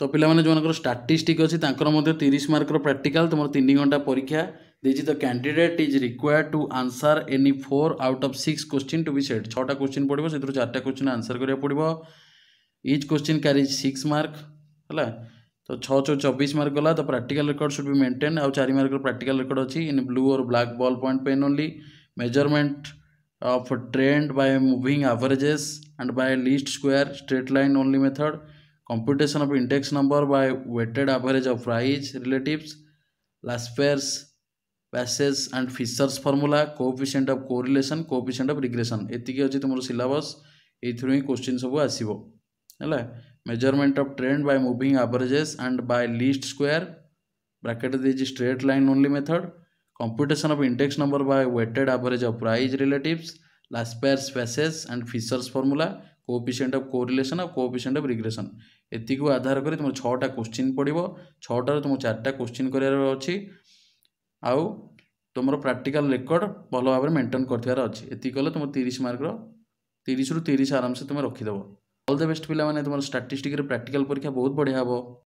तो पाने जो स्टाटिस्टिक अच्छी तीस मार्क प्राक्टिकाल तुम तीन घंटा परीक्षा देखिए तो candidate is required to answer any four out of six question to be set छा क्वेश्चन पड़ो से चार्टा क्वेश्चन आनसर करा पड़ो each question carries six mark है तो छः छः चबीस मार्क गला तो practical record should be maintain आउ चार मार्क प्राक्टिकाल रेकर्ड अच्छी in blue or black ball point pen only measurement of trend by moving averages and by least square straight line only method computation of index number by weighted average of price relatives, Laspers, Passes and Fisher's formula, coefficient of correlation, coefficient of regression. ଏତିକି ଅଛି ତୁମର syllabus ଏଇଥିରୁ ହିଁ question ସବୁ ଆସିବ ହେଲା measurement of trend by moving averages and by least square bracket ଦେଇଛି straight line only method computation of index number by weighted average of price relatives Laspers passes and Fisher's formula coefficient of correlation আর coefficient of regression এতিকু আধার করে তোমার ছটা question পড়ব ছটার তোমার চারটা কোশ্চিন করার অছি আউ তোমার প্রাকটিকাল রেকর্ড ভালো ভাবে মেন্টেন করবার অছি এতি কলে তোমার তিরিশ মার্কর তিরিশ রু তিরিশ আরামসে তুমি রখিদেব অল দ বেস্ট পিলা মানে তোমার স্টাটিস্টিক্রে প্রাকটিকাল পরীক্ষা বহুত বঢ়িয়া হব